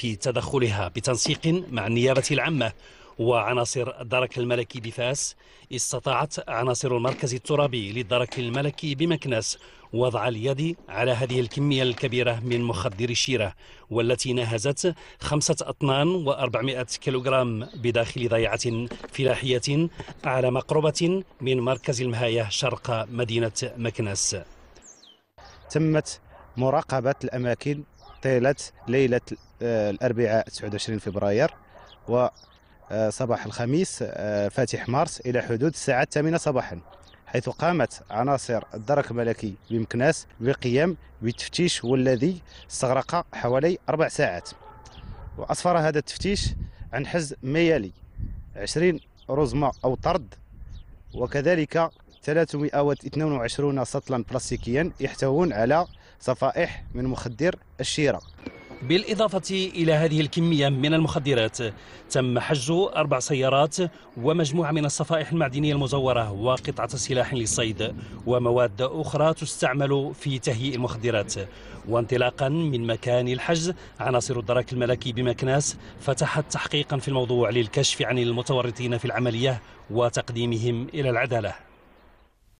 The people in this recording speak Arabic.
في تدخلها بتنسيق مع النيابة العامة وعناصر الدرك الملكي بفاس استطاعت عناصر المركز الترابي للدرك الملكي بمكنس وضع اليد على هذه الكمية الكبيرة من مخدر الشيرة والتي ناهزت خمسة أطنان و400 كيلوغرام بداخل ضيعة فلاحية على مقربة من مركز المهاية شرق مدينة مكنس تمت مراقبة الأماكن طيلة ليلة آه، الأربعاء 29 فبراير وصباح آه، الخميس آه، فاتح مارس إلى حدود الساعة 8 صباحا حيث قامت عناصر الدرك الملكي بمكناس بقيام بالتفتيش والذي استغرق حوالي أربع ساعات وأسفر هذا التفتيش عن حز ما يلي 20 رزمة أو طرد وكذلك 322 سطلا بلاستيكيا يحتوون على صفائح من مخدر الشيرة بالإضافة إلى هذه الكمية من المخدرات تم حجز أربع سيارات ومجموعة من الصفائح المعدنية المزورة وقطعة سلاح للصيد ومواد أخرى تستعمل في تهيئ المخدرات وانطلاقا من مكان الحجز عناصر الدرك الملكي بمكناس فتحت تحقيقا في الموضوع للكشف عن المتورطين في العملية وتقديمهم إلى العدالة